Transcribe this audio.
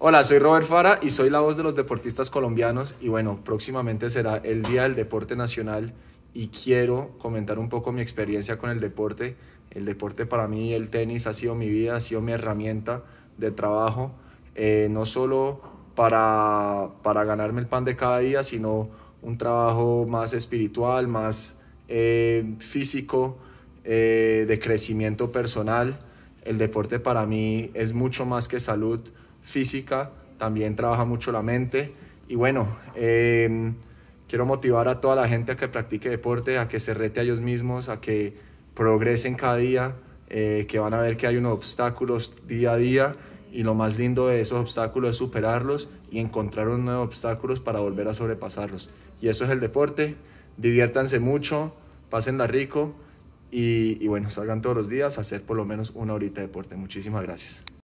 Hola, soy Robert Fara y soy la voz de los deportistas colombianos y bueno, próximamente será el Día del Deporte Nacional y quiero comentar un poco mi experiencia con el deporte. El deporte para mí, el tenis ha sido mi vida, ha sido mi herramienta de trabajo, eh, no solo para, para ganarme el pan de cada día, sino un trabajo más espiritual, más eh, físico, eh, de crecimiento personal. El deporte para mí es mucho más que salud física, también trabaja mucho la mente. Y bueno, em, quiero motivar a toda la gente a que practique deporte, a que se rete a ellos mismos, a que progresen cada día, eh, que van a ver que hay unos obstáculos día a día y lo más lindo de esos obstáculos es superarlos y encontrar unos nuevos obstáculos para volver a sobrepasarlos. Y eso es el deporte. Diviértanse mucho, pásenla rico y, y bueno, salgan todos los días a hacer por lo menos una horita de deporte. Muchísimas gracias.